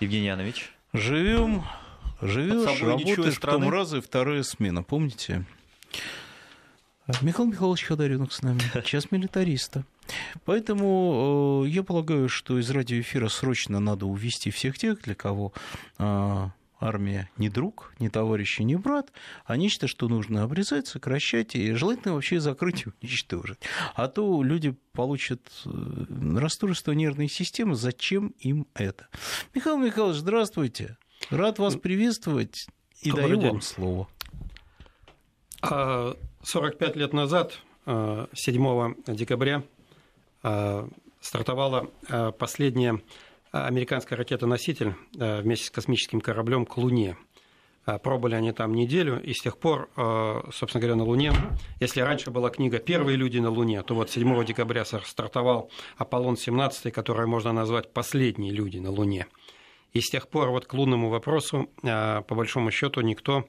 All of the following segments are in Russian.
Евгений Янович. Живем, живешь, работаешь, страны. потом раз и вторая смена, помните? Михаил Михайлович Ходоренок с нами, сейчас милитариста. Поэтому э, я полагаю, что из радиоэфира срочно надо увести всех тех, для кого э, армия не друг, не товарищ и не брат, а нечто, что нужно обрезать, сокращать и желательно вообще закрыть и уничтожить. А то люди получат э, расстройство нервной системы. Зачем им это? Михаил Михайлович, здравствуйте. Рад вас приветствовать и Добрый даю день. вам слово. 45 а, лет назад, 7 э, декабря, э, стартовала последняя а, американская ракета-носитель а, вместе с космическим кораблем к Луне. А, пробовали они там неделю, и с тех пор, собственно говоря, на Луне, если раньше была книга «Первые люди на Луне», то вот 7 декабря стартовал «Аполлон-17», который можно назвать «Последние люди на Луне». И с тех пор вот к лунному вопросу, по большому счету, никто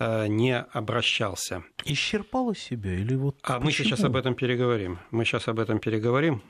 не обращался. исчерпало себя или вот... А почему? мы сейчас об этом переговорим. Мы сейчас об этом переговорим.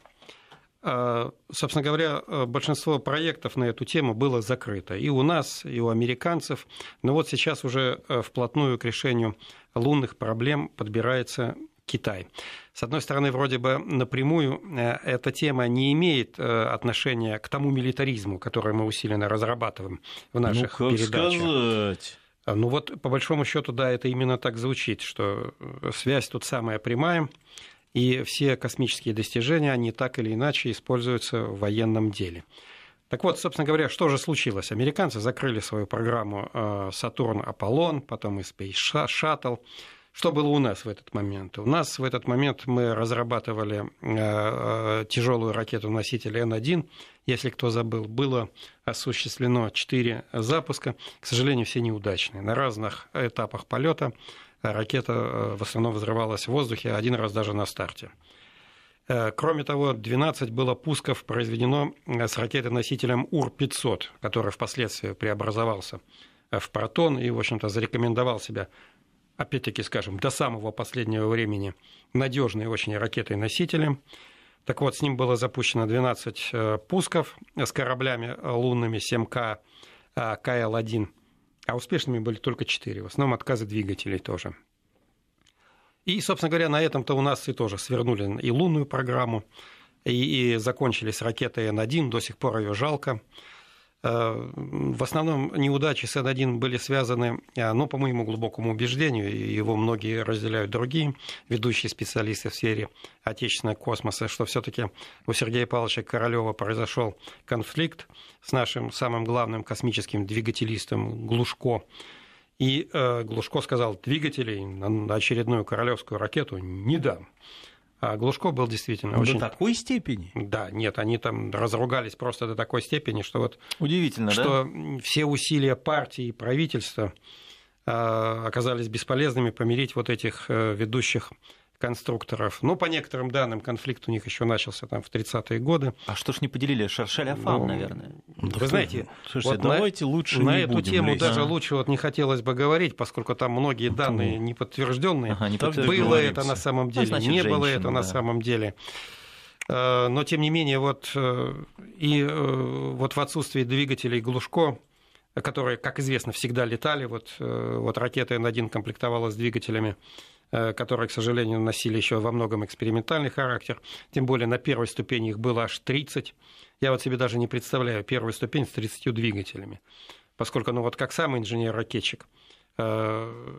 А, собственно говоря, э, большинство проектов на эту тему было закрыто. И у нас, и у американцев. Но вот сейчас уже э, вплотную к решению лунных проблем подбирается Китай. С одной стороны, вроде бы напрямую э, эта тема не имеет отношения к тому милитаризму, который мы усиленно разрабатываем в наших ну, как передачах. Сказать? А, ну вот, по большому счету, да, это именно так звучит, что связь тут самая прямая. И все космические достижения, они так или иначе используются в военном деле. Так вот, собственно говоря, что же случилось? Американцы закрыли свою программу э, «Сатурн-Аполлон», потом и Space Shuttle. Что было у нас в этот момент? У нас в этот момент мы разрабатывали э, э, тяжелую ракету-носитель Н-1. Если кто забыл, было осуществлено 4 запуска. К сожалению, все неудачные. На разных этапах полета а ракета э, в основном взрывалась в воздухе, один раз даже на старте. Э, кроме того, 12 было пусков произведено э, с ракетоносителем носителем УР-500, который впоследствии преобразовался в «Протон» и, в общем-то, зарекомендовал себя, опять-таки, скажем, до самого последнего времени надежной очень ракетой-носителем. Так вот, с ним было запущено 12 пусков с кораблями лунными 7К, КЛ-1 а успешными были только четыре. В основном отказы двигателей тоже. И, собственно говоря, на этом-то у нас и тоже свернули и лунную программу, и, и закончили с ракетой 1 до сих пор ее жалко. Э, в основном неудачи с N1 были связаны, э, ну, по моему глубокому убеждению, и его многие разделяют другие ведущие специалисты в сфере отечественного космоса, что все-таки у Сергея Павловича Королева произошел конфликт с нашим самым главным космическим двигателистом Глушко. И э, Глушко сказал, двигателей на очередную королевскую ракету не дам. А Глушко был действительно очень... До такой степени? Да, нет, они там разругались просто до такой степени, что вот... Удивительно, Что да? все усилия партии и правительства а, оказались бесполезными помирить вот этих э, ведущих конструкторов. но ну, по некоторым данным, конфликт у них еще начался там в 30-е годы. А что ж не поделили? Шаршаль Афан, ну, наверное. Вы знаете, слушайте, вот давайте на, лучше на эту тему лезть. даже а. лучше вот не хотелось бы говорить, поскольку там многие данные не подтвержденные. Ага, не было это на самом деле, ну, значит, не женщина, было это да. на самом деле. Э, но тем не менее, вот э, и э, вот в отсутствии двигателей Глушко, которые, как известно, всегда летали, вот, вот ракета Н-1 комплектовалась двигателями Э, которые, к сожалению, носили еще во многом экспериментальный характер. Тем более на первой ступени их было аж 30. Я вот себе даже не представляю первую ступень с 30 двигателями. Поскольку, ну вот как сам инженер-ракетчик, э,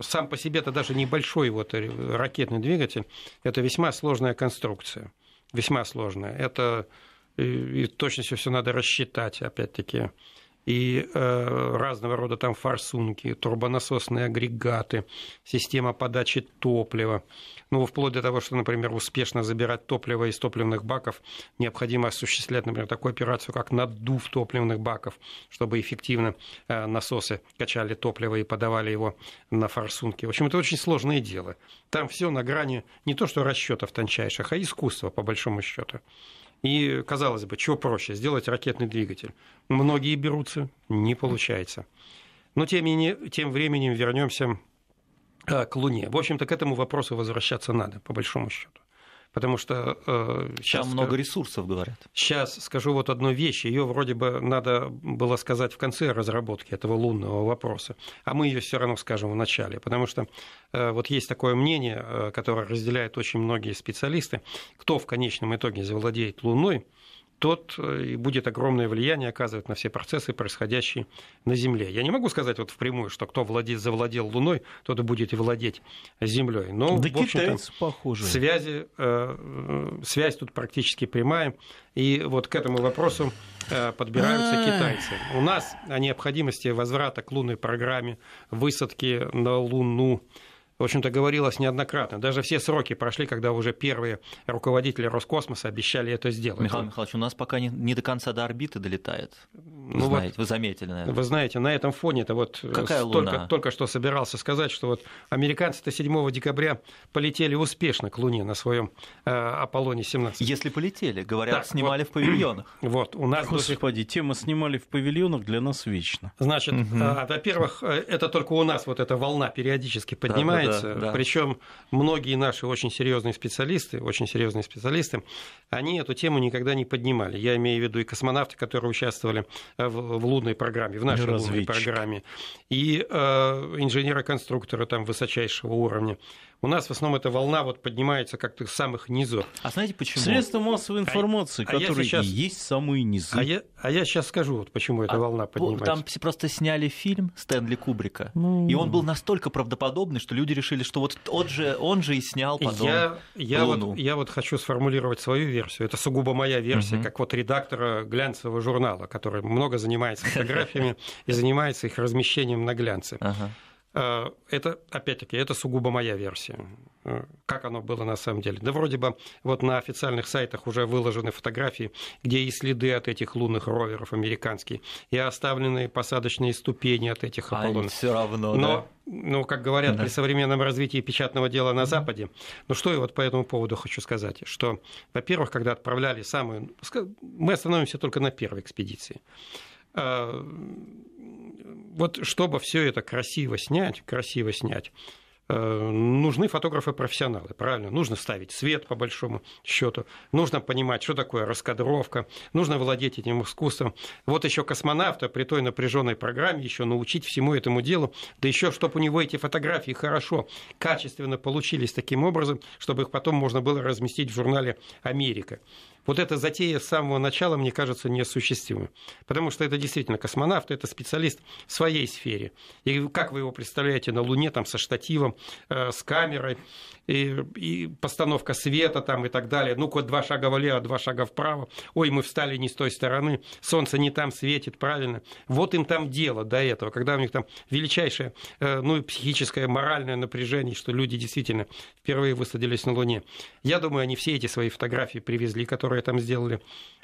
сам по себе это даже небольшой вот ракетный двигатель, это весьма сложная конструкция. Весьма сложная. Это э, и точностью все надо рассчитать, опять-таки и э, разного рода там форсунки, турбонасосные агрегаты, система подачи топлива. Ну, вплоть до того, что, например, успешно забирать топливо из топливных баков, необходимо осуществлять, например, такую операцию, как наддув топливных баков, чтобы эффективно э, насосы качали топливо и подавали его на форсунки. В общем, это очень сложное дело. Там все на грани не то, что расчетов тончайших, а искусства, по большому счету. И, казалось бы, чего проще, сделать ракетный двигатель. Многие берутся, не получается. Но тем, не, тем временем вернемся э, к Луне. В общем-то, к этому вопросу возвращаться надо, по большому счету. Потому что э, сейчас... Там много ресурсов, говорят. Сейчас скажу вот одну вещь. Ее вроде бы надо было сказать в конце разработки этого лунного вопроса. А мы ее все равно скажем в начале. Потому что э, вот есть такое мнение, э, которое разделяют очень многие специалисты. Кто в конечном итоге завладеет Луной, тот э, и будет огромное влияние оказывать на все процессы, происходящие на Земле. Я не могу сказать вот впрямую, что кто владеет, завладел Луной, тот и будет и владеть Землей. Но, да в китайцы похожи. Связи, э, э, связь тут практически прямая. И вот к этому вопросу э, подбираются а. китайцы. У нас о необходимости возврата к лунной программе, высадки на Луну, в общем-то, говорилось неоднократно. Даже все сроки прошли, когда уже первые руководители Роскосмоса обещали это сделать. Михаил Михайлович, у нас пока не, не до конца до орбиты долетает. Ну вы, ну знаете, вот, вы заметили, наверное. Вы знаете, на этом фоне это вот э, Какая столько, луна? только что собирался сказать, что вот американцы-то 7 декабря полетели успешно к Луне на своем э, Аполлоне-17. Если полетели, говорят, так, снимали вот, в павильонах. Вот, у нас... Господи, тема снимали в павильонах для нас вечно. Значит, угу. а, во-первых, э, это только у нас вот эта волна периодически поднимается. Да, да, да меняется. Да, да. Причем многие наши очень серьезные специалисты, очень серьезные специалисты, они эту тему никогда не поднимали. Я имею в виду и космонавты, которые участвовали э, в, в лунной программе, в нашей Разведчик. лунной программе, и э, инженера-конструктора там высочайшего уровня. У нас в основном эта волна вот поднимается как-то с самых низов. А знаете почему? Средства массовой а информации, а, которые а сейчас... есть самые низы. А я, а я сейчас скажу, вот почему эта а, волна поднимается. Там просто сняли фильм Стэнли Кубрика, ну... и он был настолько правдоподобный, что люди решили, что вот он же, он же и снял потом я, я Луну. Вот, я вот хочу сформулировать свою версию. Это сугубо моя версия, угу. как вот редактора глянцевого журнала, который много занимается фотографиями и занимается их размещением на глянце. Ага. Э, это, опять-таки, это сугубо моя версия. Э, как оно было на самом деле? Да вроде бы вот на официальных сайтах уже выложены фотографии, где и следы от этих лунных роверов американские, и оставленные посадочные ступени от этих Аполлонов. А все равно, Но, да. Ну, как говорят, да. при современном развитии печатного дела на Западе, ну что я вот по этому поводу хочу сказать, что, во-первых, когда отправляли самую... Мы остановимся только на первой экспедиции э, вот чтобы все это красиво снять, красиво снять, Э, нужны фотографы-профессионалы, правильно? Нужно ставить свет, по большому счету. Нужно понимать, что такое раскадровка. Нужно владеть этим искусством. Вот еще космонавта при той напряженной программе еще научить всему этому делу. Да еще, чтобы у него эти фотографии хорошо, качественно получились таким образом, чтобы их потом можно было разместить в журнале «Америка». Вот эта затея с самого начала, мне кажется, неосуществима. Потому что это действительно космонавт, это специалист в своей сфере. И как вы его представляете на Луне там со штативом, Э, с камерой, и, и постановка света там и так далее. Ну-ка, два шага влево, два шага вправо. Ой, мы встали не с той стороны, солнце не там светит, правильно. Вот им там дело до этого, когда у них там величайшее, э, ну, психическое, моральное напряжение, что люди действительно впервые высадились на Луне. Я думаю, они все эти свои фотографии привезли, которые там сделали.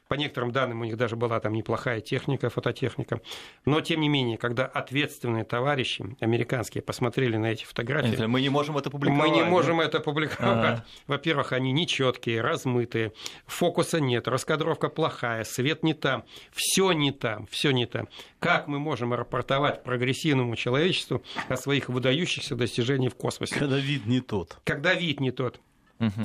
По некоторым данным у них даже была там неплохая техника, фототехника. Но, тем не менее, когда ответственные товарищи американские посмотрели на эти фотографии... Это мы не можем это публиковать. Мы не можем это публиковать. А-а-а. Во-первых, они нечеткие, размытые, фокуса нет, раскадровка плохая, свет не там, все не там, все не там. Как мы можем рапортовать прогрессивному человечеству о своих выдающихся достижениях в космосе? Когда вид не тот. Когда вид не тот.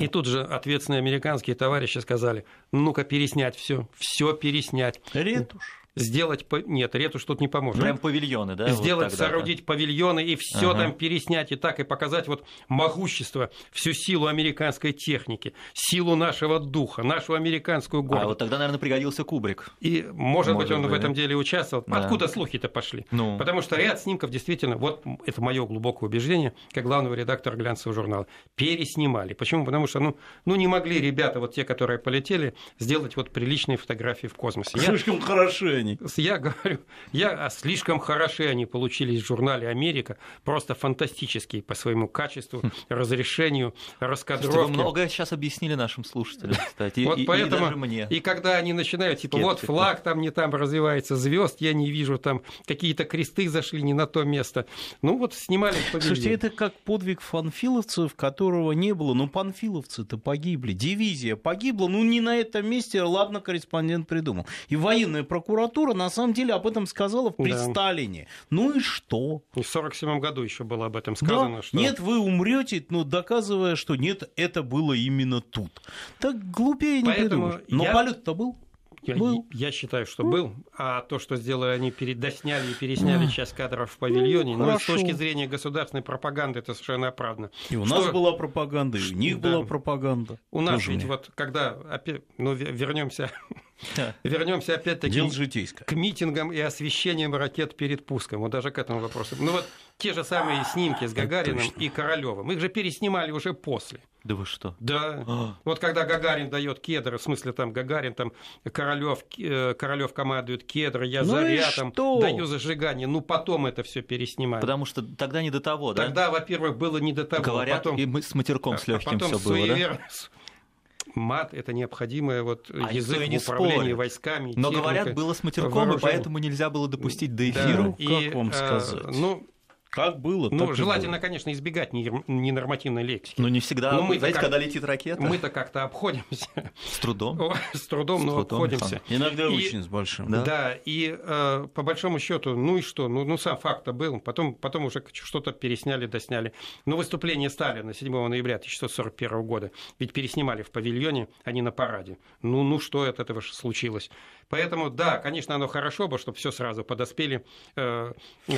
И тут же ответственные американские товарищи сказали, ну-ка переснять все, все переснять. Ретушь сделать... Нет, ретушь тут не поможет. Прям павильоны, да? Сделать, вот тогда, соорудить да? павильоны и все ага. там переснять и так, и показать вот могущество, всю силу американской техники, силу нашего духа, нашу американскую а гордость. А вот тогда, наверное, пригодился Кубрик. И, может, может быть, он быть, в этом да? деле участвовал. Да. Откуда слухи-то пошли? Ну. Потому что ряд снимков действительно, вот это мое глубокое убеждение, как главного редактора глянцевого журнала, переснимали. Почему? Потому что, ну, ну не могли ребята, вот те, которые полетели, сделать вот приличные фотографии в космосе. Слишком Я... хороши достижений. Я говорю, я а, слишком хороши они получились в журнале «Америка», просто фантастические по своему качеству, разрешению, раскадровке. Слушайте, вы многое сейчас объяснили нашим слушателям, кстати, вот и, поэтому, и даже мне. И когда они начинают, типа, вот флаг там не там развивается, звезд я не вижу, там какие-то кресты зашли не на то место. Ну вот снимали Слушайте, это как подвиг панфиловцев, которого не было. Ну, панфиловцы-то погибли, дивизия погибла, ну не на этом месте, ладно, корреспондент придумал. И военная прокуратура конъюнктура на самом деле об этом сказала при да. Сталине. Ну и что? И в 1947 году еще было об этом сказано. Да. Что... Нет, вы умрете, но доказывая, что нет, это было именно тут. Так глупее Поэтому не придумаешь. Но я... полет-то был. Я, был. я считаю, что был. А то, что сделали они, передосняли и пересняли часть кадров в ну павильоне, ну, ну с точки зрения государственной пропаганды это совершенно оправдано. И у что... нас была пропаганда, и у них да. была пропаганда. У нас Тоже ведь мне. вот, когда, ну, вернемся да. Вернемся опять-таки к митингам и освещениям ракет перед пуском. Вот даже к этому вопросу. Ну вот те же самые снимки с Гагарином и Королевым. Их же переснимали уже после. Да вы что? Да. А. Вот когда Гагарин дает кедр, в смысле там Гагарин, там Королёв, э, Королёв командует кедр, я ну заря, там, что? даю зажигание. Ну потом это все переснимали. Потому что тогда не до того, да? Тогда, во-первых, было не до того. Говорят, потом... и мы с матерком а, с легким а все было, да? мат это необходимое вот а язык не в спорит. войсками. Но техника, говорят, было с матерком, вооружение. и поэтому нельзя было допустить до эфира. Да, как и, вам а, сказать? А, ну, как было? Ну, желательно, было. конечно, избегать ненормативной лексики. Но не всегда. Но мы знаете, как... когда летит ракета. Мы-то как-то обходимся. С трудом. С трудом, но обходимся. Иногда очень с большим. Да, и э, по большому счету, ну и что? Ну, ну сам факт-то был. Потом, потом уже что-то пересняли, досняли. Но выступление Сталина 7 ноября 1941 года ведь переснимали в павильоне, а не на параде. Ну, ну что от этого же случилось? Поэтому, да, конечно, оно хорошо бы, чтобы все сразу подоспели э,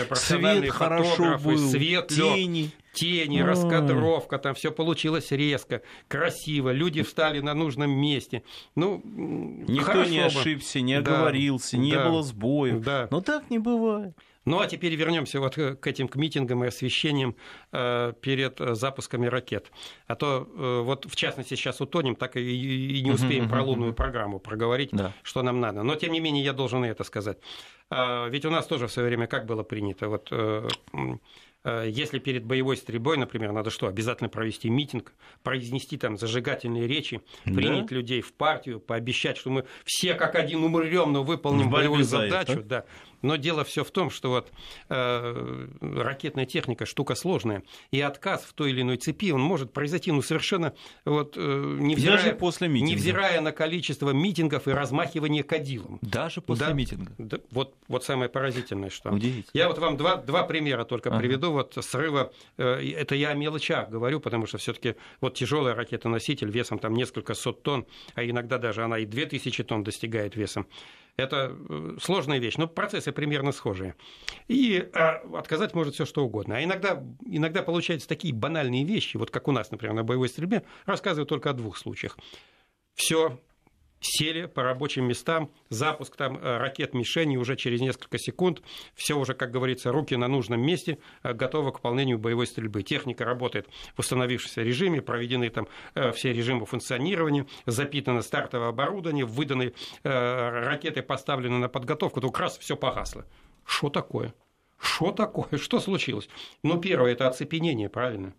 профессиональные свет фотографы, был, свет, тени, тени Ой. раскадровка, там все получилось резко, красиво, люди встали на нужном месте. Ну, Никто не ошибся, не оговорился, да, не да, было сбоев. Да. Но так не бывает. Ну а теперь вернемся вот э, к этим к митингам и освещениям э, перед э, запусками ракет. А то вот в частности сейчас утонем, так и не успеем про лунную программу проговорить, да. что нам надо. Но тем не менее я должен и это сказать. А, ведь у нас тоже в свое время как было принято. Вот если перед боевой стрельбой, например, надо что, обязательно провести митинг, произнести там зажигательные речи, принять да? людей в партию, пообещать, что мы все как один умрем, но выполним боевую задачу, это. да? Но дело все в том, что вот э, ракетная техника штука сложная, и отказ в той или иной цепи он может произойти, ну совершенно вот э, невзирая, даже после митинга. невзирая на количество митингов и размахивание кадилом. Даже после да, митинга. Да, вот, вот самое поразительное, что. Удивительно. Я вот вам два, два примера только ага. приведу вот срыва. Э, это я о мелочах говорю, потому что все-таки вот тяжелая ракета-носитель весом там несколько сот тонн, а иногда даже она и 2000 тонн достигает весом. Это э, сложная вещь, но процессы примерно схожие. И а, отказать может все что угодно. А иногда, иногда получаются такие банальные вещи, вот как у нас, например, на боевой стрельбе, рассказываю только о двух случаях. Все, сели по рабочим местам, запуск там э, ракет мишени уже через несколько секунд, все уже, как говорится, руки на нужном месте, э, готовы к выполнению боевой стрельбы. Техника работает в установившемся режиме, проведены там э, все режимы функционирования, запитано стартовое оборудование, выданы ракеты, поставлены на подготовку, как раз, все погасло. Что такое? Что такое? Что случилось? Ну, первое, это оцепенение, правильно?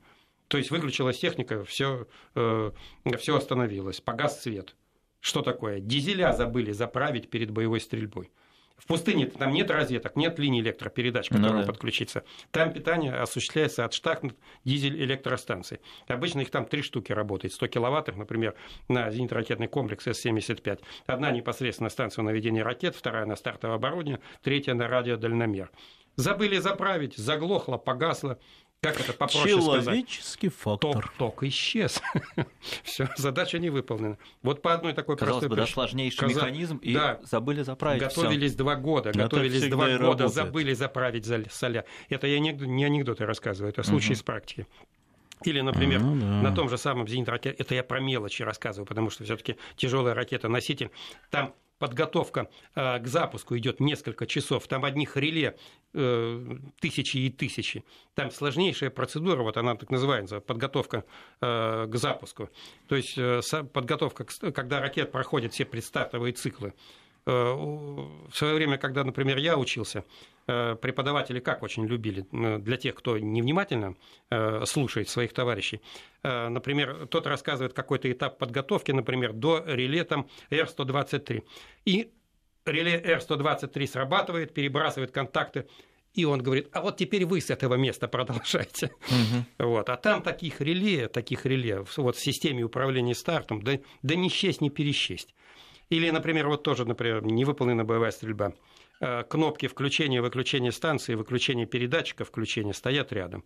То есть выключилась техника, все, э, все остановилось, погас свет. Что такое? Дизеля забыли заправить перед боевой стрельбой. В пустыне там нет розеток, нет линий электропередач, к ну которым ну, да. подключиться. Там питание осуществляется от штатных дизель-электростанций. Обычно их там три штуки работает. 100 киловатт, например, на зенитно-ракетный комплекс С-75. Одна непосредственно станция наведения ракет, вторая на стартовое оборудование, третья на радиодальномер. Забыли заправить, заглохло, погасло как это попроще Человеческий сказать? фактор. Ток, ток исчез. Все, задача не выполнена. Вот по одной такой Казалось простой бы, причине. да, сложнейший Каза... механизм, и да. забыли заправить Готовились всё. два года, Но готовились два года, работает. забыли заправить соля. Это я анекдот, не анекдоты рассказываю, это случай угу. из практики. Или, например, ну, да. на том же самом зенит ракет, это я про мелочи рассказываю, потому что все-таки тяжелая ракета-носитель, там подготовка а, к запуску идет несколько часов, там одних реле э, тысячи и тысячи. Там сложнейшая процедура, вот она так называется, подготовка э, к запуску. То есть э, подготовка, когда ракет проходит все предстартовые циклы. В свое время, когда, например, я учился, Э, преподаватели как очень любили, э, для тех, кто невнимательно э, слушает своих товарищей. Например, тот рассказывает какой-то этап подготовки, например, до реле там R123. И реле R123 срабатывает, перебрасывает контакты и он говорит, а вот теперь вы с этого места продолжайте. Угу. Вот. А там таких реле, таких реле, вот в системе управления стартом, да, да не счесть, не пересчесть. Или, например, вот тоже, например, невыполнена боевая стрельба. Э, кнопки включения и выключения станции, выключения передатчика, включения стоят рядом.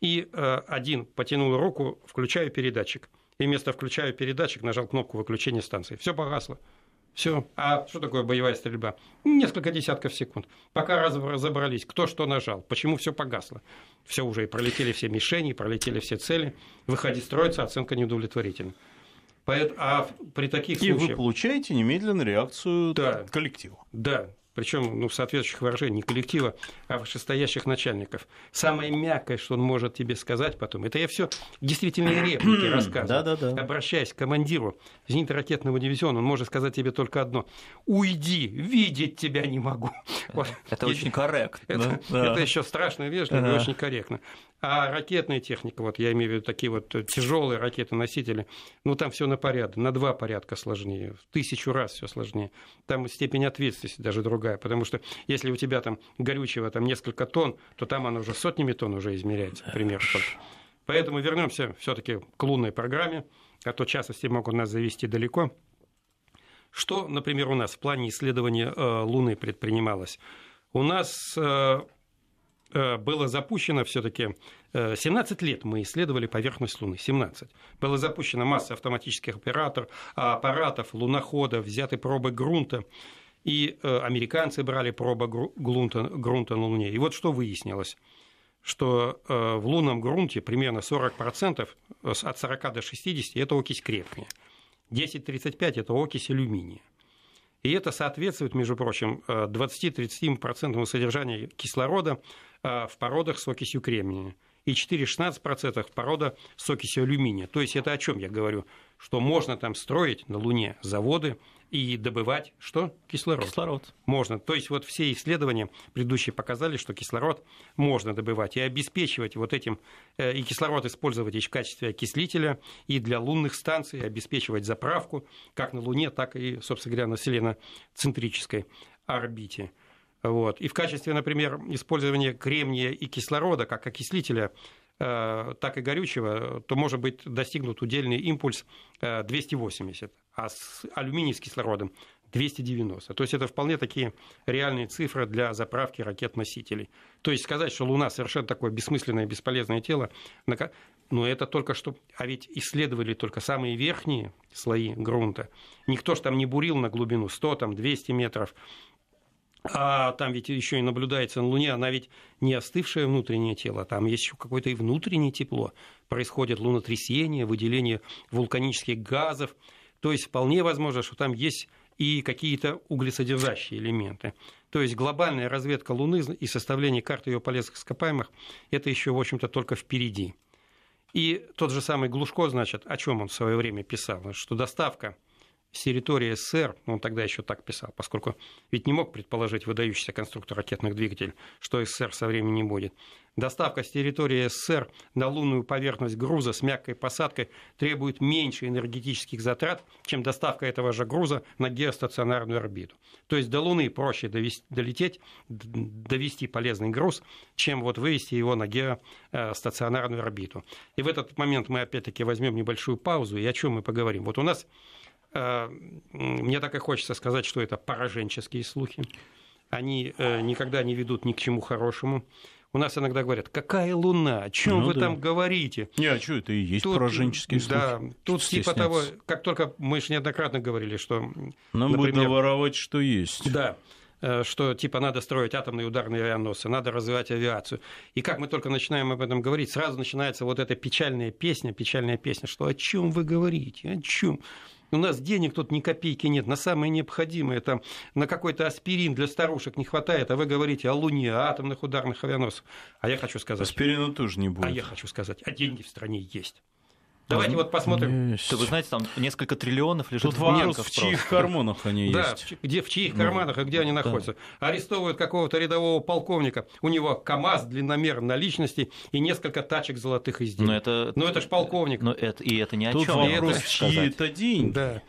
И э, один потянул руку, включаю передатчик. И вместо включаю передатчик нажал кнопку выключения станции. Все погасло. Все. А что такое боевая стрельба? Несколько десятков секунд. Пока разобрались, кто что нажал, почему все погасло. Все уже и пролетели все мишени, пролетели все цели. Выходи строится, оценка неудовлетворительна. Поэтому, а при таких и случаях... И вы получаете немедленно реакцию да, коллектива. Да, причем ну, соответствующих выражениях не коллектива, а вышестоящих начальников. Самое мягкое, что он может тебе сказать потом, это я все действительно реплики рассказываю. Да, да, да. Обращаясь к командиру зенитно-ракетного дивизиона, он может сказать тебе только одно. Уйди, видеть тебя не могу. Это очень корректно. Это еще страшно вежливо и очень корректно. А ракетная техника, вот я имею в виду такие вот э, тяжелые ракеты-носители, ну там все на порядок, на два порядка сложнее, в тысячу раз все сложнее. Там степень ответственности даже другая, потому что если у тебя там горючего там несколько тонн, то там оно уже сотнями тонн уже измеряется, например. Поэтому вернемся все-таки к лунной программе, а то частности могут нас завести далеко. Что, например, у нас в плане исследования э, Луны предпринималось? У нас э, Э, было запущено все-таки 17 э, лет мы исследовали поверхность Луны, 17. было запущено масса автоматических оператор, а, аппаратов, луноходов, взяты пробы грунта. И э, американцы брали пробы грунта, грунта на Луне. И вот что выяснилось что в лунном грунте примерно 40%, от 40 до 60 – это окись кремния. 10-35 – это окись алюминия. И это соответствует, между прочим, 20-30% содержанию кислорода Э, в породах с окисью кремния и 4,16% в породах с окисью алюминия. То есть это о чем я говорю? Что можно там строить на Луне заводы и добывать что? Кислород. Кислород. Можно. То есть вот все исследования предыдущие показали, что кислород можно добывать и обеспечивать вот этим, э, и кислород использовать и в качестве окислителя, и для лунных станций, обеспечивать заправку как на Луне, так и, собственно говоря, на центрической орбите. Вот. И в качестве, например, использования кремния и кислорода как окислителя э, так и горючего, то может быть достигнут удельный импульс 280, э, а с алюминий с кислородом 290. То есть это вполне такие реальные цифры для заправки ракет-носителей. То есть сказать, что Луна совершенно такое бессмысленное, бесполезное тело, но это только что... А ведь исследовали только самые верхние слои грунта. Никто же там не бурил на глубину 100, там 200 метров а там ведь еще и наблюдается на Луне, она ведь не остывшее внутреннее тело, там есть еще какое-то и внутреннее тепло. Происходит лунотрясение, выделение вулканических газов. То есть вполне возможно, что там есть и какие-то углесодержащие элементы. То есть глобальная разведка Луны и составление карты ее полезных ископаемых – это еще, в общем-то, только впереди. И тот же самый Глушко, значит, о чем он в свое время писал, что доставка – с территории СССР, он тогда еще так писал, поскольку ведь не мог предположить выдающийся конструктор ракетных двигателей, что СССР со временем не будет. Доставка с территории СССР на лунную поверхность груза с мягкой посадкой требует меньше энергетических затрат, чем доставка этого же груза на геостационарную орбиту. То есть до Луны проще довести, долететь, довести полезный груз, чем вот вывести его на геостационарную орбиту. И в этот момент мы опять-таки возьмем небольшую паузу, и о чем мы поговорим. Вот у нас Э, мне так и хочется сказать, что это пораженческие слухи. Они э, никогда не ведут ни к чему хорошему. У нас иногда говорят, какая луна, о чем ну, вы да. там говорите? Не, а что это и есть тут, пораженческие слухи? Да, тут типа того, как только мы же неоднократно говорили, что... Нам например, будет наворовать, что есть. Да, э, что типа надо строить атомные ударные авианосцы, надо развивать авиацию. И как мы только начинаем об этом говорить, сразу начинается вот эта печальная песня, печальная песня, что о чем вы говорите, о чем? у нас денег тут ни копейки нет, на самое необходимое, там, на какой-то аспирин для старушек не хватает, а вы говорите о Луне, о атомных ударных авианосцах. А я хочу сказать... Аспирина тоже не а будет. А я хочу сказать, а деньги в стране есть. Давайте вот посмотрим. Есть. Вы знаете, там несколько триллионов лежит Тут в банках. в чьих просто. карманах они да, есть. Да, где, в чьих ну, карманах и где они находятся. Да. Арестовывают какого-то рядового полковника. У него КАМАЗ, длинномер наличности и несколько тачек золотых изделий. Но это, но это ж полковник. Но это, и это ни о чем Тут чем. Вопрос, чьи это деньги. Да.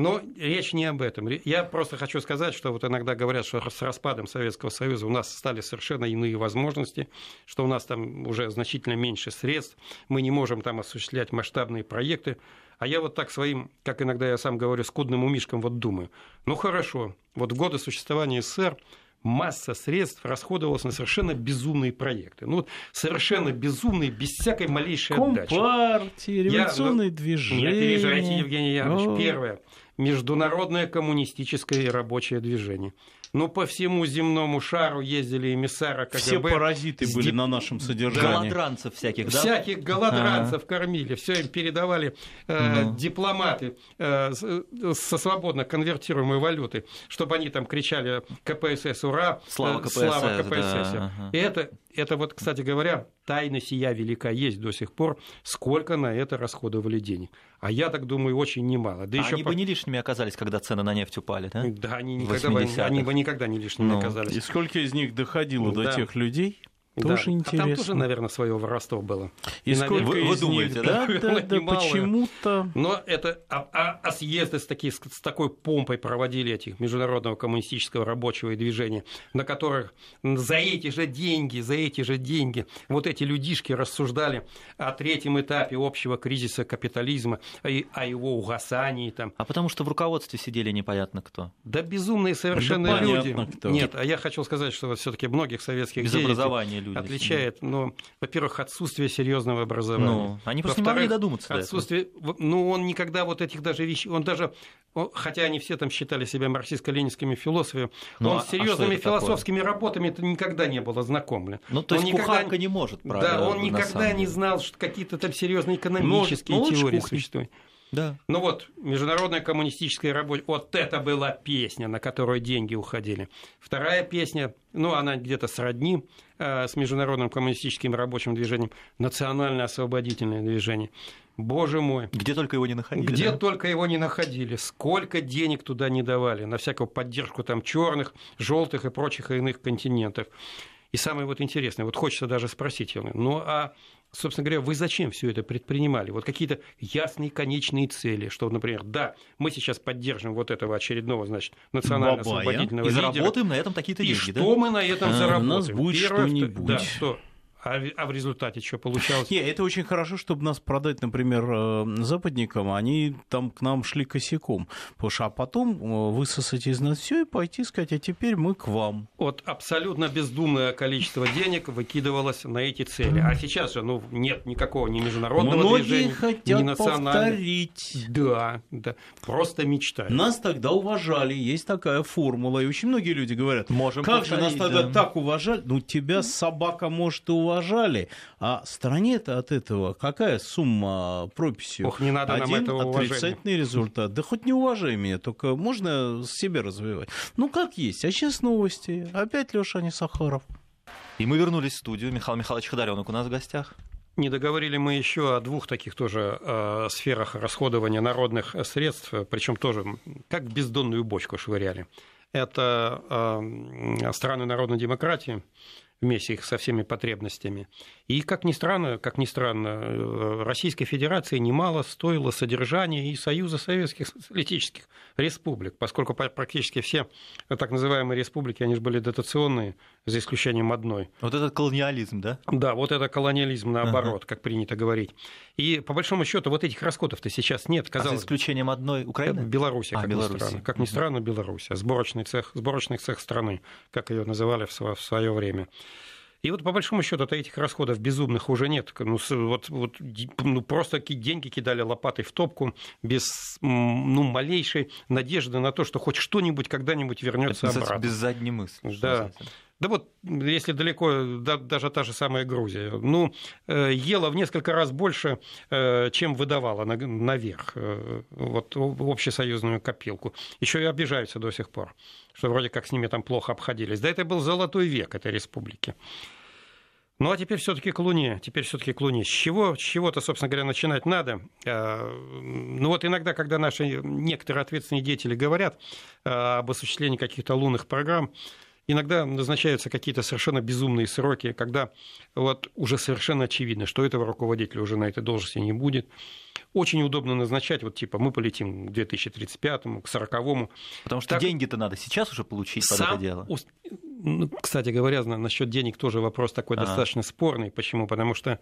Но ну, речь не об этом. Я просто хочу сказать, что вот иногда говорят, что с распадом Советского Союза у нас стали совершенно иные возможности, что у нас там уже значительно меньше средств, мы не можем там осуществлять масштабные проекты. А я вот так своим, как иногда я сам говорю, скудным умишкам вот думаю. Ну хорошо, вот в годы существования СССР масса средств расходовалась на совершенно безумные проекты. Ну, вот совершенно безумные, без всякой малейшей Компартии, отдачи. Компартии, ну, революционные я, ну, движения. Не переживайте, Евгений Янович. О. Первое. Международное коммунистическое и рабочее движение но ну, по всему земному шару ездили эмиссары КГБ. Все паразиты С... были на нашем содержании. Голодранцев всяких, да? Всяких а. голодранцев А-а-а. кормили, все им передавали э, ну. дипломаты э, э, со свободно конвертируемой валюты, чтобы они там кричали КПСС ура, э, слава КПСС. Слава КПСС. Да, И это, это вот, кстати говоря, тайна сия велика есть до сих пор, сколько на это расходовали денег. А я так думаю, очень немало. Да а еще они по... бы не лишними оказались, когда цены на нефть упали, да? Да, они никогда бы, они бы не никогда не лишними ну, оказались. И сколько из них доходило ну, до да. тех людей, тоже да. интересно. А там тоже, наверное, свое воровство было. И, и сколько вы, вы думаете, них, да? Да, да, почему-то. Но это а, а, а съезды с, таки, с, с такой помпой проводили этих международного коммунистического рабочего движения, на которых за эти же деньги, за эти же деньги вот эти людишки рассуждали о третьем этапе общего кризиса капитализма, и о его угасании там. А потому что в руководстве сидели непонятно кто. Да безумные совершенно да, люди. Кто. Нет, а я хочу сказать, что вот все-таки многих советских без деятелей, образования умные люди. Отличает, но, во-первых, отсутствие серьезного образования. Ну, они просто не могли додуматься. Отсутствие, ну, он никогда вот этих даже вещей, он даже, хотя они все там считали себя марксистско-ленинскими философами, ну, он а с серьезными а философскими такое? работами это никогда не было ознакомлен. Ну, то есть он кухарка никогда, не может, правда. Да, он никогда не знал, что какие-то там серьезные ну, экономические может, ну, теории существуют. Да. Ну вот, международная коммунистическая работа. Вот это была песня, на которую деньги уходили. Вторая песня, ну, она где-то сродни э, с международным коммунистическим рабочим движением, национальное освободительное движение. Боже мой. Где только его не находили. Где да? только его не находили. Сколько денег туда не давали. На всякую поддержку там черных, желтых и прочих иных континентов. И самое вот интересное, вот хочется даже спросить, ну а, собственно говоря, вы зачем все это предпринимали? Вот какие-то ясные конечные цели, что, например, да, мы сейчас поддержим вот этого очередного, значит, национально-освободительного Бабая. И лидера. заработаем на этом какие то деньги, И да? что мы на этом а, заработаем? У нас будет Первое, что-нибудь. Да, что а, а в результате что получалось? Не, это очень хорошо, чтобы нас продать, например, э, западникам, они там к нам шли косяком. Потому что а потом э, высосать из нас все и пойти сказать, а теперь мы к вам. Вот абсолютно бездумное количество денег выкидывалось на эти цели. А сейчас же, ну, нет никакого ни международного Многие движения, хотят ни национального. повторить. Да, да. Просто мечтают. Нас тогда уважали, есть такая формула. И очень многие люди говорят, Можем как повторить, же нас тогда да. так уважали? Ну, тебя собака может и уважать уважали, а стране-то от этого какая сумма прописью? Ох, не надо Один нам этого уважения. отрицательный результат. Да хоть не уважай меня, только можно себе развивать. Ну, как есть. А сейчас новости. Опять Леша Несахаров. И мы вернулись в студию. Михаил Михайлович Ходоренок у нас в гостях. Не договорили мы еще о двух таких тоже э, сферах расходования народных средств, причем тоже как бездонную бочку швыряли. Это э, страны народной демократии, вместе их со всеми потребностями. И, как ни странно, как ни странно, э, Российской Федерации немало стоило содержание и Союза Советских Социалистических Республик, поскольку практически все так называемые республики, они же были дотационные, за исключением одной. Вот этот колониализм, да? Да, вот это колониализм наоборот, ага. как принято говорить. И, по большому счету, вот этих расходов-то сейчас нет, казалось а за исключением одной Украины? Э, Беларуси, а, как, Беларусь. Ни странно, как ни странно, Беларусь, сборочный цех, сборочный цех страны, как ее называли в свое время. И вот по большому счету то этих расходов безумных уже нет. Ну, вот, вот, ну, просто какие деньги кидали лопатой в топку без ну, малейшей надежды на то, что хоть что-нибудь когда-нибудь вернется обратно. Без задней мысли. Да. Да вот, если далеко, да, даже та же самая Грузия, ну, э, ела в несколько раз больше, э, чем выдавала на, наверх, э, вот, в общесоюзную копилку. Еще и обижаются до сих пор, что вроде как с ними там плохо обходились. Да это был золотой век этой республики. Ну а теперь все-таки к Луне, теперь все-таки к Луне. С чего, с чего-то, собственно говоря, начинать надо. Ну вот иногда, когда наши некоторые ответственные деятели говорят об осуществлении каких-то лунных программ, Иногда назначаются какие-то совершенно безумные сроки, когда вот уже совершенно очевидно, что этого руководителя уже на этой должности не будет. Очень удобно назначать, вот типа мы полетим к 2035, к 40 Потому что так... деньги-то надо сейчас уже получить сам... под это дело. Ну, кстати говоря, насчет денег тоже вопрос такой а -а. достаточно спорный. Почему? Потому что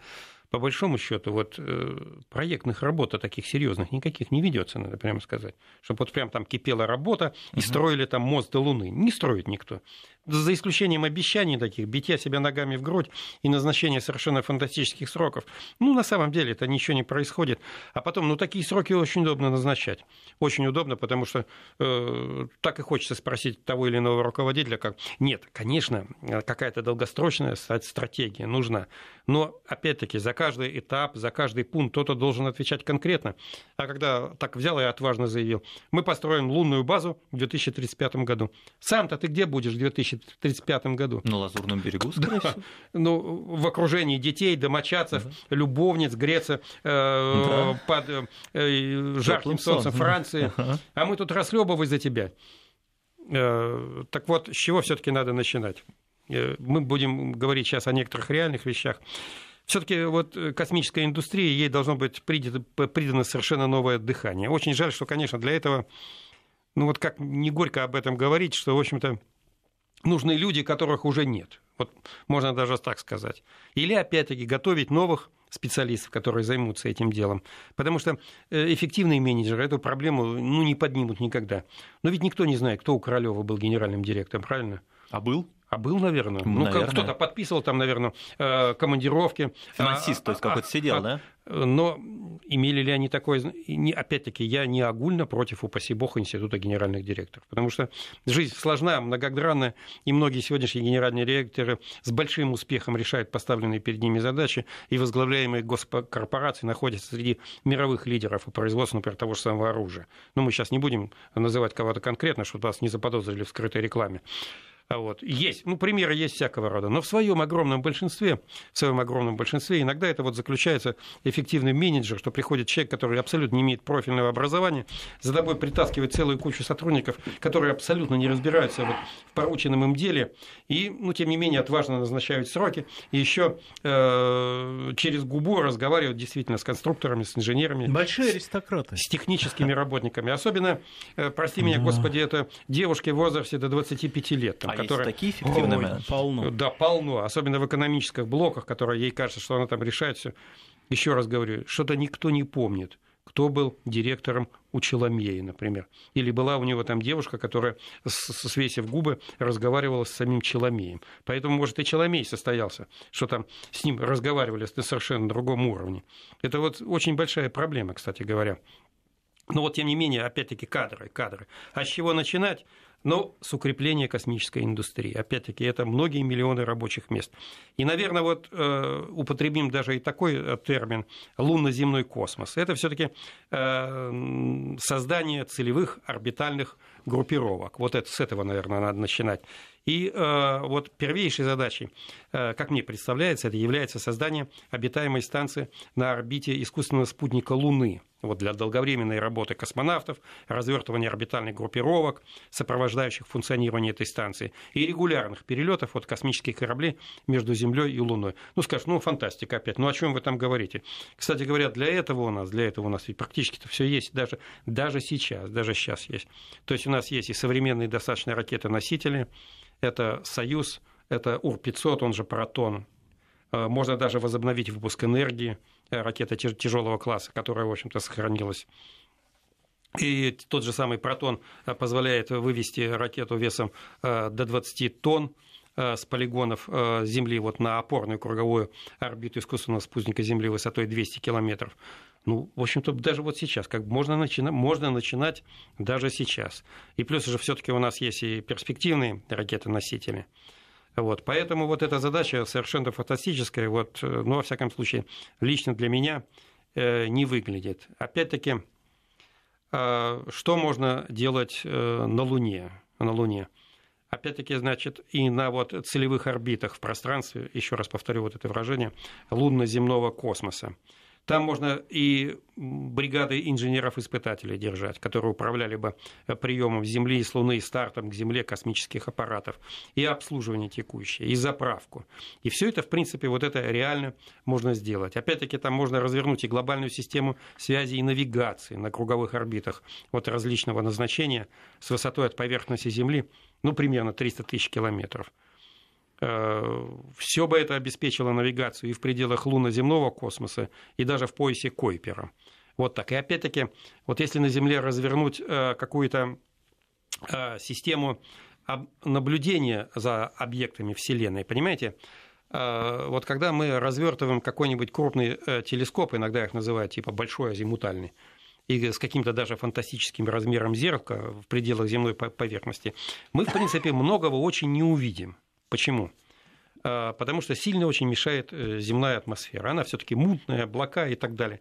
по большому счету, вот э, проектных работ а таких серьезных никаких не ведется, надо прямо сказать. Чтобы вот прям там кипела работа и угу. строили там мост до Луны. Не строит никто. За исключением обещаний таких, битья себя ногами в грудь и назначения совершенно фантастических сроков. Ну, на самом деле это ничего не происходит. А потом, ну, такие сроки очень удобно назначать. Очень удобно, потому что э, так и хочется спросить того или иного руководителя, как... Нет, конечно, какая-то долгосрочная стратегия нужна. Но, опять-таки, за каждый этап, за каждый пункт кто-то должен отвечать конкретно. А когда так взял и отважно заявил, мы построим лунную базу в 2035 году. Сам-то ты где будешь в 2035 году? На Лазурном берегу, скорее да. Ну, в окружении детей, домочадцев, да. любовниц, греться э, да. под э, э жарким солнцем Франции. Ага. А мы тут расхлебывай за тебя. Э, так вот, с чего все-таки надо начинать? Э, мы будем говорить сейчас о некоторых реальных вещах. Все-таки вот э, космическая индустрия, ей должно быть придано, придано совершенно новое дыхание. Очень жаль, что, конечно, для этого, ну вот как не горько об этом говорить, что, в общем-то, нужны люди, которых уже нет. Вот можно даже так сказать. Или, опять-таки, готовить новых специалистов, которые займутся этим делом. Потому что э, эффективные менеджеры эту проблему ну, не поднимут никогда. Но ведь никто не знает, кто у Королева был генеральным директором, правильно? А был? А был, наверное. Ну, наверное. Ну, кто-то подписывал там, наверное, э, командировки. Финансист, а, то есть а, какой-то а, а, сидел, а, да? Но имели ли они такое... Опять-таки, я не огульно против, упаси бог, Института генеральных директоров. Потому что жизнь сложная, многогранная, и многие сегодняшние генеральные директоры с большим успехом решают поставленные перед ними задачи, и возглавляемые госкорпорации находятся среди мировых лидеров по производству, например, того же самого оружия. Но ну, мы сейчас не будем называть кого-то конкретно, чтобы вас не заподозрили в скрытой рекламе. А вот. Есть, ну, примеры есть всякого рода, но в своем огромном большинстве, в своем огромном большинстве иногда это вот заключается эффективный менеджер, что приходит человек, который абсолютно не имеет профильного образования, за тобой притаскивает целую кучу сотрудников, которые абсолютно не разбираются вот в порученном им деле, и, ну, тем не менее, отважно назначают сроки, и еще э, через губу разговаривают действительно с конструкторами, с инженерами. Большие аристократы. С, с техническими работниками. Особенно, э, прости меня, господи, это девушки в возрасте до 25 лет. Там, которые... такие эффективные. Ой, полно. Да, полно. Особенно в экономических блоках, которые ей кажется, что она там решает все. Еще раз говорю, что-то никто не помнит кто был директором у Челомея, например. Или была у него там девушка, которая, свесив губы, разговаривала с самим Челомеем. Поэтому, может, и Челомей состоялся, что там с ним разговаривали на совершенно другом уровне. Это вот очень большая проблема, кстати говоря. Но вот, тем не менее, опять-таки, кадры, кадры. А с чего начинать? но с укрепления космической индустрии. Опять-таки, это многие миллионы рабочих мест. И, наверное, вот э, употребим даже и такой э, термин «лунно-земной космос». Это все таки э, создание целевых орбитальных группировок. Вот это, с этого, наверное, надо начинать. И э, вот первейшей задачей, э, как мне представляется, это является создание обитаемой станции на орбите искусственного спутника Луны вот для долговременной работы космонавтов, развертывания орбитальных группировок, сопровождающих функционирование этой станции, и регулярных перелетов от космических кораблей между Землей и Луной. Ну, скажешь, ну, фантастика опять, ну, о чем вы там говорите? Кстати говоря, для этого у нас, для этого у нас ведь практически-то все есть, даже, даже сейчас, даже сейчас есть. То есть у нас есть и современные достаточно ракеты-носители, это «Союз», это Ур-500, он же «Протон», Э, можно даже возобновить выпуск энергии э, ракеты тяжелого класса, которая, в общем-то, сохранилась. И тот же самый протон э, позволяет вывести ракету весом до 20 тонн с полигонов Земли вот на опорную круговую орбиту искусственного спутника Земли высотой 200 километров. Ну, в общем-то, даже вот сейчас, как можно, начина... можно начинать даже сейчас. И плюс же все-таки у нас есть и перспективные ракеты-носители. Вот, поэтому вот эта задача совершенно фантастическая, вот, э, но ну, во всяком случае, лично для меня э, не выглядит. Опять-таки, э, что можно делать э, на Луне? На Луне. Опять-таки, значит, и на вот целевых орбитах в пространстве, еще раз повторю вот это выражение, лунно-земного космоса. Там можно и бригады инженеров-испытателей держать, которые управляли бы э, приемом Земли, с Луны, стартом к Земле космических аппаратов, и обслуживание текущее, и заправку. И все это, в принципе, вот это реально можно сделать. Опять-таки, там можно развернуть и глобальную систему связи и навигации на круговых орбитах вот различного назначения с высотой от поверхности Земли, ну, примерно 300 тысяч километров – Э, Все бы это обеспечило навигацию и в пределах луноземного космоса, и даже в поясе Койпера. Вот так. И опять-таки, вот если на Земле развернуть э, какую-то э, систему наблюдения за объектами Вселенной, понимаете, вот когда мы развертываем какой-нибудь крупный телескоп, иногда их называют типа большой азимутальный, и с каким-то даже фантастическим размером зеркала в пределах земной поверхности, мы, в принципе, многого очень не увидим. Почему? А, потому что сильно очень мешает э, земная атмосфера. Она все-таки мутная, облака и так далее.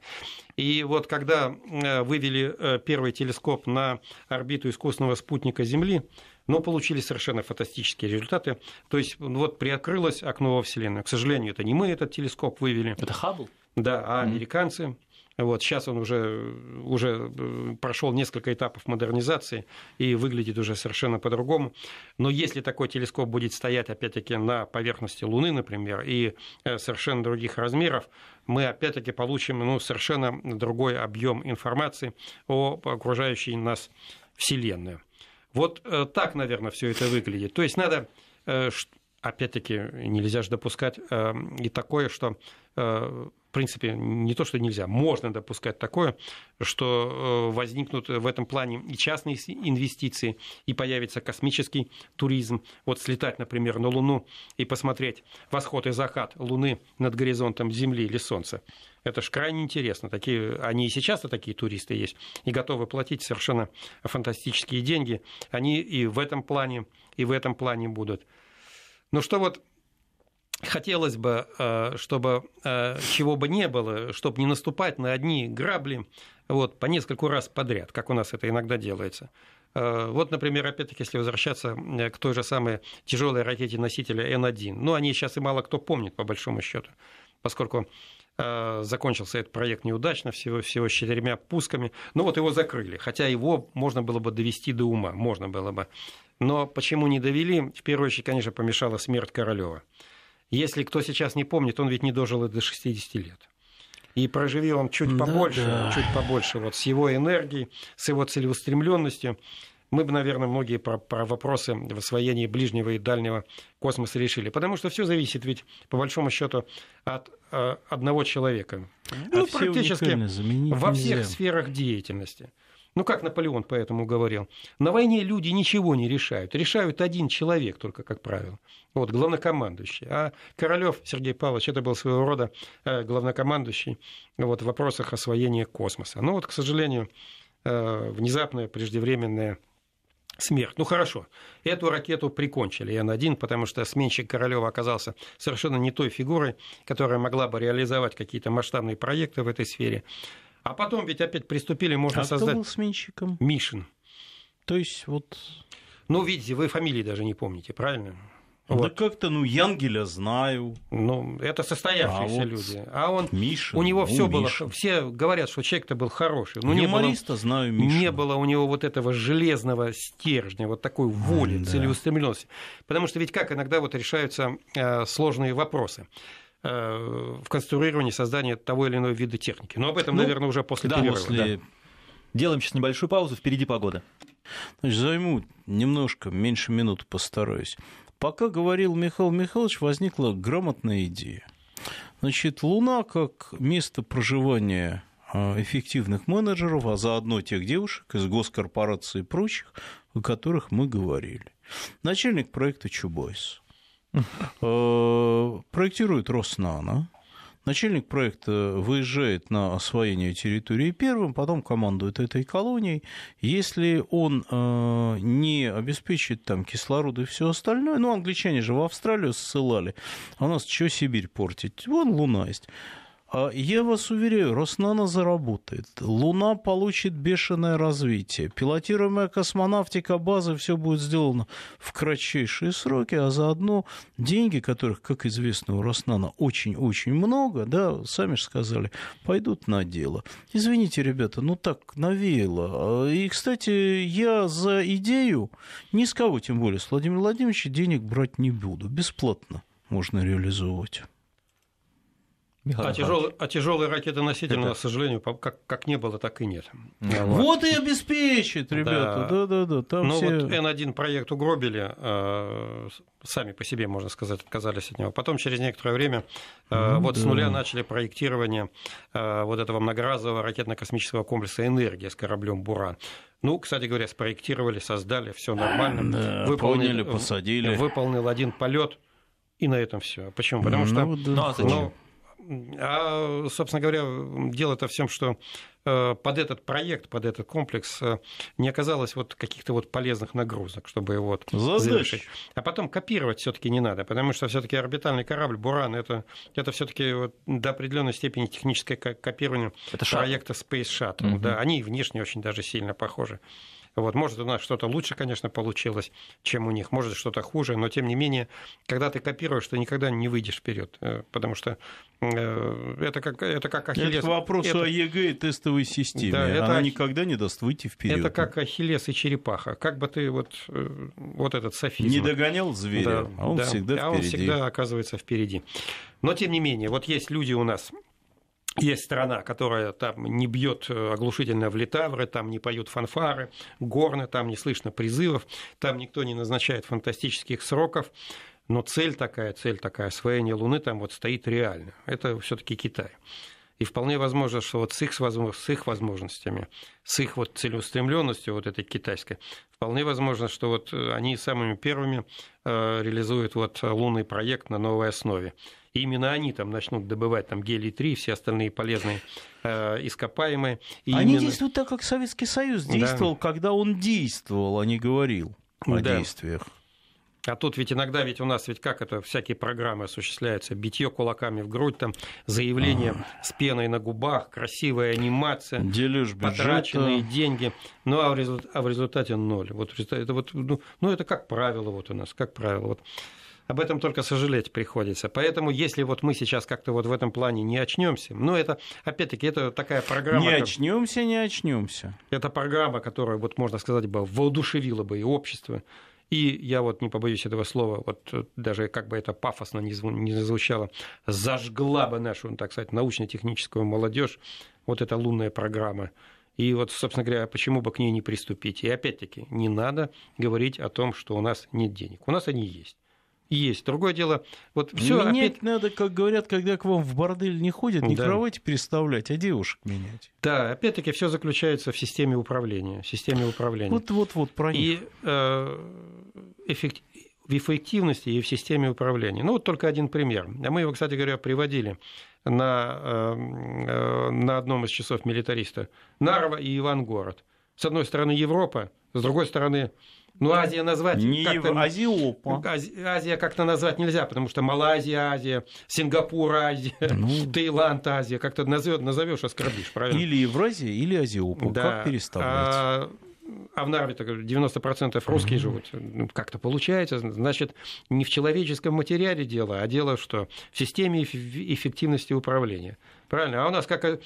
И вот когда э, вывели э, первый телескоп на орбиту искусственного спутника Земли, но ну, получили совершенно фантастические результаты. То есть вот приоткрылось окно во Вселенную. К сожалению, это не мы этот телескоп вывели. Это Хаббл? Да, а американцы. Вот, сейчас он уже, уже э, прошел несколько этапов модернизации и выглядит уже совершенно по-другому. Но если такой телескоп будет стоять, опять-таки, на поверхности Луны, например, и э, совершенно других размеров, мы опять-таки получим ну, совершенно другой объем информации о окружающей нас Вселенной. Вот э, так, наверное, все это выглядит. То есть надо, опять-таки, нельзя же допускать и такое, что принципе, не то, что нельзя, можно допускать такое, что э, возникнут в этом плане и частные инвестиции, и появится космический туризм. Вот слетать, например, на Луну и посмотреть восход и закат Луны над горизонтом Земли или Солнца. Это же крайне интересно. Такие, они и сейчас-то такие туристы есть, и готовы платить совершенно фантастические деньги. Они и в этом плане, и в этом плане будут. Ну что вот хотелось бы, э, чтобы э, чего бы не было, чтобы не наступать на одни грабли вот, по нескольку раз подряд, как у нас это иногда делается. Э, вот, например, опять-таки, если возвращаться к той же самой тяжелой ракете носителя Н-1, ну, они сейчас и мало кто помнит, по большому счету, поскольку закончился этот проект неудачно, всего, всего с четырьмя пусками. Ну вот его закрыли, хотя его можно было бы довести до ума, можно было бы. Но почему не довели? В первую очередь, конечно, помешала смерть Королева. Если кто сейчас не помнит, он ведь не дожил и до 60 лет. И проживи он чуть побольше, да, да. чуть побольше, вот с его энергией, с его целеустремленностью, мы бы, наверное, многие про, про вопросы в освоении ближнего и дальнего космоса решили. Потому что все зависит ведь, по большому счету, от э, одного человека. А ну, а практически во всех сферах деятельности. Ну, как Наполеон поэтому говорил. На войне люди ничего не решают. Решают один человек только, как правило. Вот, главнокомандующий. А Королёв Сергей Павлович, это был своего рода э, главнокомандующий вот, в вопросах освоения космоса. Ну, вот, к сожалению, э, внезапная, преждевременная смерть. Ну хорошо, эту ракету прикончили Н-1, потому что сменщик Королева оказался совершенно не той фигурой, которая могла бы реализовать какие-то масштабные проекты в этой сфере. А потом ведь опять приступили, можно а создать... Кто был сменщиком? Мишин. То есть вот... Ну, видите, вы фамилии даже не помните, правильно? А вот. Да как-то, ну, Янгеля знаю. Ну, это состоявшиеся а вот люди. А он, Мишин. у него ну, все было, все говорят, что человек-то был хороший. Ну, Юмориста не было, знаю Мишина. Не было у него вот этого железного стержня, вот такой воли, а, целеустремленности. Да. Потому что ведь как иногда вот решаются э, сложные вопросы. Э, в конструировании, создании того или иного вида техники. Но об этом, ну, наверное, уже после да, перерыва. После... Да. Делаем сейчас небольшую паузу, впереди погода. Значит, займу немножко, меньше минуты постараюсь. Пока говорил Михаил Михайлович, возникла грамотная идея. Значит, Луна как место проживания а, эффективных менеджеров, а заодно тех девушек из госкорпораций и прочих, о которых мы говорили. Начальник проекта Чубайс Э, проектирует Роснана. Начальник проекта выезжает на освоение территории первым, потом командует этой колонией. Если он э, не обеспечит там кислород и все остальное, ну, англичане же в Австралию ссылали, а у нас что Сибирь портить? Вон луна есть. А я вас уверяю, Роснана заработает. Луна получит бешеное развитие. Пилотируемая космонавтика базы, все будет сделано в кратчайшие сроки, а заодно деньги, которых, как известно, у Роснана очень-очень много, да, сами же сказали, пойдут на дело. Извините, ребята, ну так навеяло. А, и, кстати, я за идею ни с кого, тем более с Владимиром Владимировичем, денег брать не буду. Бесплатно можно реализовывать. Михаил а, а, тяжелый, а тяжелые ракетоносители, это... к сожалению, как, как не было, так и нет. Ну, вот и обеспечит, ребята. Да, да, да. да. Но все... вот N1 проект угробили, э, сами по себе, можно сказать, отказались от него. Потом через некоторое время э, ну, вот да. с нуля начали проектирование э, вот этого многоразового ракетно-космического комплекса «Энергия» с кораблем «Буран». Ну, кстати говоря, спроектировали, создали, все нормально. Да, выполнили, поняли, посадили. Выполнил один полет, и на этом все. Почему? Потому ну, что да. ну, а ну, а, собственно говоря, дело-то в том, что э, под этот проект, под этот комплекс э, не оказалось вот каких-то вот полезных нагрузок, чтобы его вот завершить. А потом копировать все-таки не надо, потому что все-таки орбитальный корабль Буран это, это все-таки вот до определенной степени техническое копирование это проекта Space Shuttle. Угу. Да, они внешне очень даже сильно похожи. Вот, может, у нас что-то лучше, конечно, получилось, чем у них, может, что-то хуже, но тем не менее, когда ты копируешь, ты никогда не выйдешь вперед, э, потому что э, это как, это как ахиллес. Это к вопросу это... о ЕГЭ и тестовой системе. Да, это... Она никогда не даст выйти вперед. Это как ахиллес и черепаха. Как бы ты вот, э, вот этот софизм... Не догонял зверя, да, а он да, всегда впереди. А он всегда оказывается впереди. Но, тем не менее, вот есть люди у нас, есть страна, которая там не бьет э, оглушительно в литавры, там не поют фанфары, горны, там не слышно призывов, там никто не назначает фантастических сроков. Но цель такая, цель такая, освоение Луны там вот стоит реально. Это все-таки Китай. И вполне возможно, что вот с их, с их возможностями, с их вот целеустремленностью вот этой китайской, вполне возможно, что вот э, они самыми первыми э, реализуют вот лунный проект на новой основе именно они там начнут добывать там гелий-3 и все остальные полезные э, ископаемые. И они именно... действуют так, как Советский Союз действовал, да. когда он действовал, а не говорил о да. действиях. А тут ведь иногда ведь у нас ведь как это всякие программы осуществляются: битье кулаками в грудь, там заявление с пеной на губах, красивая анимация, Делишь потраченные деньги. Ну а в, результ... а в результате ноль. Вот это вот ну, ну это как правило вот у нас, как правило вот об этом только сожалеть приходится. Поэтому, если вот мы сейчас как-то вот в этом плане не очнемся, ну это, опять-таки, это такая программа... Не очнемся, не очнемся. Это программа, которая, вот можно сказать бы, воодушевила бы и общество, и я вот не ну, побоюсь этого слова, вот э, даже как бы это пафосно не, звучало, зажгла бы нашу, так сказать, научно-техническую молодежь вот эта лунная программа. И вот, собственно говоря, почему бы к ней не приступить? И опять-таки, не надо говорить о том, что у нас нет денег. У нас они есть есть. Другое дело, вот все менять опять... надо, как говорят, когда к вам в бордель не ходят, не да. кровати переставлять, а девушек менять. Да, опять-таки все заключается в системе управления, системе управления. Вот, вот, вот про них. И э, эффект... в эффективности и в системе управления. Ну вот только один пример. А мы его, кстати говоря, приводили на э, э на одном из часов милитариста Нарва и Ивангород. С одной стороны Европа, с другой стороны, ну, Азия назвать... Не как то Азиопа. Ну, Азия как-то назвать нельзя, потому что Малайзия Азия, Сингапур Азия, ну... Таиланд Азия. Как-то назовешь, оскорбишь, правильно? Или Евразия, или Азиопа. Да. Как переставлять? А а в Нарве 90% русские живут. Ну, как-то получается. Значит, не в человеческом материале дело, а дело что? В системе эффективности управления. Правильно. А у нас как э,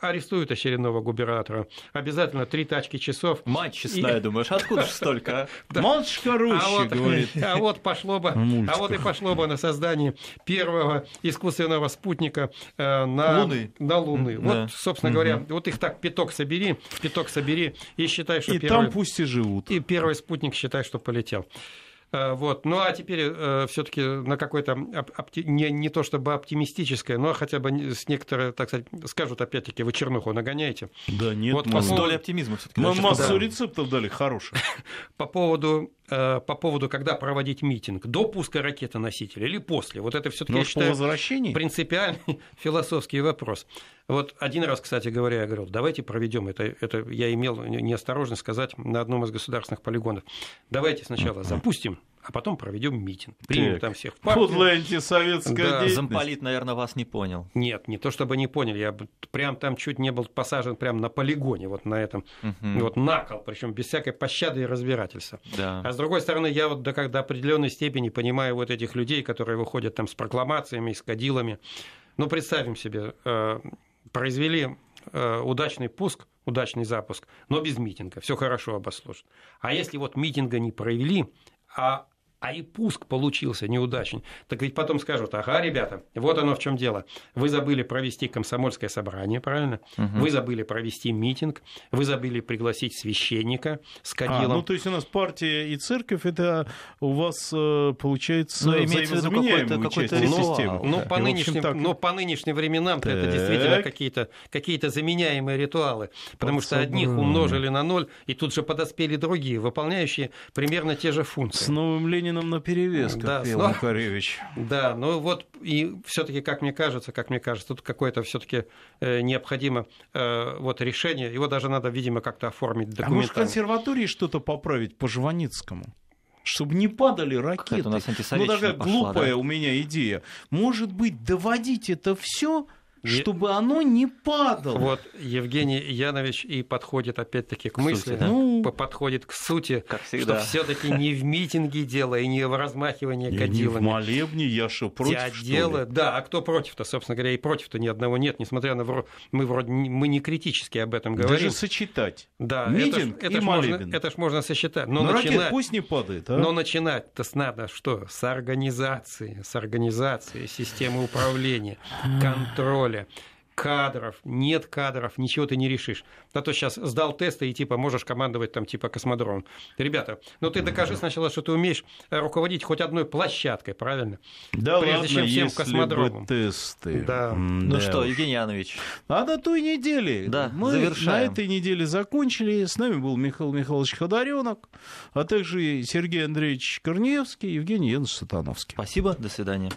арестуют очередного губернатора. Обязательно три тачки часов. Мать честная, и... думаешь, откуда же столько? мальчика хороший, а, а вот пошло бы, а вот и пошло бы на создание первого искусственного спутника э, на Луны. На Луны. Вот, собственно говоря, вот их так пяток собери, пяток собери и считай, что первый. И там пусть и живут. И первый спутник считай, что полетел. Э, вот. Ну а теперь э, все-таки на какой-то не, не то чтобы оптимистическое, но хотя бы с некоторые, так сказать, скажут опять-таки, вы чернуху нагоняете. Да, нет, вот мы по поводу... оптимизма все-таки. Мы массу да. рецептов дали хороших. По поводу Э, по поводу, когда проводить митинг, до пуска ракетоносителя или после. Вот это все-таки, ну, я считаю, возвращении? принципиальный философский вопрос. Вот один раз, кстати говоря, я говорил, давайте проведем это, это я имел неосторожно сказать на одном из государственных полигонов. Давайте сначала запустим а потом проведем митинг. Примем так. там всех в партию. Подлая антисоветская да. Замполит, наверное, вас не понял. Нет, не то чтобы не понял. Я прям там чуть не был посажен прям на полигоне, вот на этом, угу. вот на кол, причем без всякой пощады и разбирательства. Да. А с другой стороны, я вот до, как, до определенной степени понимаю вот этих людей, которые выходят там с прокламациями, с кадилами. Ну, представим себе, э, произвели э, удачный пуск, удачный запуск, но без митинга, все хорошо обослужит. А если вот митинга не провели, а а и пуск получился неудачен. Так ведь потом скажут, ага, ребята, вот оно в чем дело. Вы забыли провести комсомольское собрание, правильно? Угу. Вы забыли провести митинг, вы забыли пригласить священника с а, кадилом. А, ну, то есть у нас партия и церковь, это у вас э, получается Но ну, имеется какой-то, какой-то системы. Ну, по, нынешним, так... но по нынешним временам так. это действительно какие-то, какие-то заменяемые ритуалы, потому вот что одних умножили на ноль, и тут же подоспели другие, выполняющие примерно те же функции. С новым Лениным на наперевес, как да, пел но, Макаревич. Да, ну вот и все-таки, как мне кажется, как мне кажется, тут какое-то все-таки э, необходимо э, вот решение. Его даже надо, видимо, как-то оформить документально. А может, в консерватории что-то поправить по Жванецкому? чтобы не падали ракеты. У нас ну, такая пошла, глупая да? у меня идея. Может быть, доводить это все Е... чтобы оно не падало. Вот Евгений Янович и подходит опять-таки к, к мысли, сути, да? ну... подходит к сути, как всегда. что все-таки не в митинге дело и не в размахивании и Не в молебне, я что, против, я что дело... ли? Да, а кто против-то, собственно говоря, и против-то ни одного нет, несмотря на... Вро... Мы вроде мы не критически об этом говорим. Даже сочетать. Да, Митинг это ж, это и ж молебен. Можно, это ж можно сочетать. Но, но ну, начинать... пусть не падает. А? Но начинать-то надо что? С организации, с организации системы управления, контроля поле, кадров, нет кадров, ничего ты не решишь. А то сейчас сдал тесты и типа можешь командовать там типа космодромом. Ребята, ну ты докажи сначала, что ты умеешь э, руководить хоть одной площадкой, правильно? Да Прежде ладно, чем всем космодромом. тесты. Да. Ну да. что, Евгений Янович? А на той неделе да, мы завершаем. на этой неделе закончили. С нами был Михаил Михайлович Ходоренок, а также Сергей Андреевич Корнеевский, Евгений Янович Сатановский. Спасибо, до свидания.